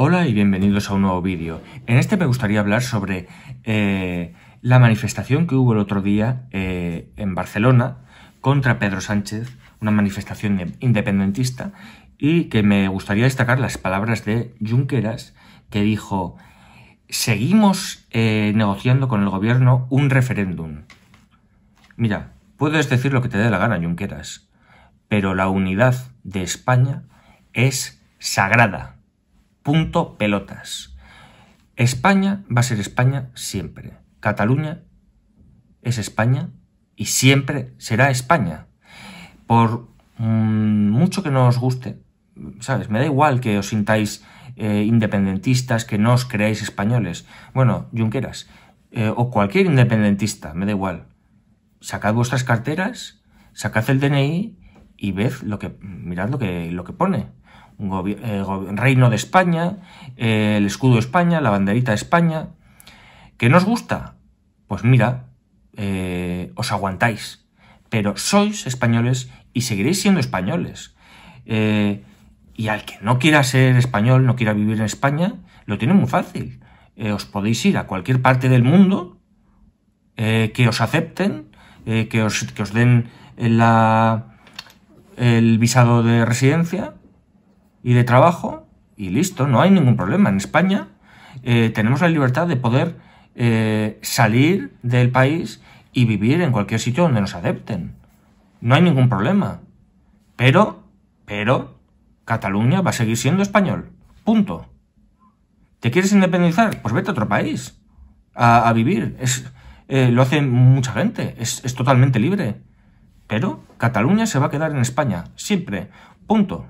Hola y bienvenidos a un nuevo vídeo. En este me gustaría hablar sobre eh, la manifestación que hubo el otro día eh, en Barcelona contra Pedro Sánchez, una manifestación independentista, y que me gustaría destacar las palabras de Junqueras, que dijo, seguimos eh, negociando con el gobierno un referéndum. Mira, puedes decir lo que te dé la gana, Junqueras, pero la unidad de España es sagrada. Punto pelotas. España va a ser España siempre. Cataluña es España y siempre será España. Por mm, mucho que no os guste, ¿sabes? Me da igual que os sintáis eh, independentistas, que no os creáis españoles. Bueno, Junqueras, eh, o cualquier independentista, me da igual. Sacad vuestras carteras, sacad el DNI y ved lo que, mirad que, lo que pone. Eh, reino de España, eh, el escudo de España, la banderita de España. ¿Que nos gusta? Pues mira, eh, os aguantáis. Pero sois españoles y seguiréis siendo españoles. y al que no quiera ser español, no quiera vivir en España, lo tiene muy fácil. os podéis ir a cualquier parte del mundo que os acepten, que os, den el visado de residencia y de trabajo y listo, no hay ningún problema. En España eh, tenemos la libertad de poder eh, salir del país y vivir en cualquier sitio donde nos acepten. No hay ningún problema. Pero, pero, Cataluña va a seguir siendo español. Punto. ¿Te quieres independizar? Pues vete a otro país a, vivir. Es, eh, lo hace mucha gente. es totalmente libre. Pero Cataluña se va a quedar en España. Siempre. Punto.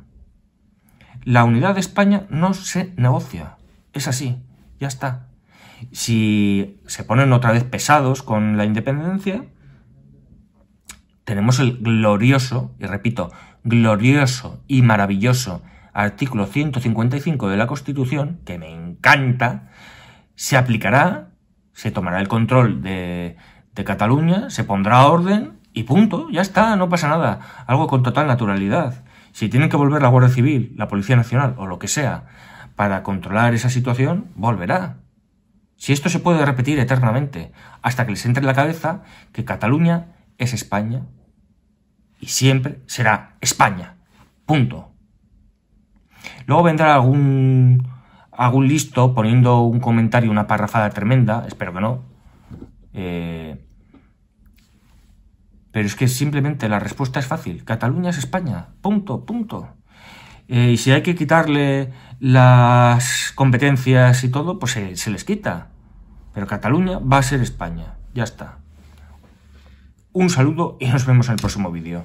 La unidad de España no se negocia. Es así. Ya está. Si se ponen otra vez pesados con la independencia, tenemos el glorioso, y repito, glorioso y maravilloso artículo 155 de la Constitución, que me encanta, se aplicará, se tomará el control de, de Cataluña, se pondrá orden y punto, ya está, no pasa nada, algo con total naturalidad. Si tienen que volver la Guardia Civil, la Policía Nacional o lo que sea para controlar esa situación, volverá. Si esto se puede repetir eternamente, hasta que les entre en la cabeza que Cataluña es España y siempre será España. Punto. Luego vendrá algún, listo poniendo un comentario, una parrafada tremenda, espero que no, eh, pero es que simplemente la respuesta es fácil. Cataluña es España. Punto, punto. Eh, y si hay que quitarle las competencias y todo, pues se, se les quita. Pero Cataluña va a ser España. Ya está. Un saludo y nos vemos en el próximo vídeo.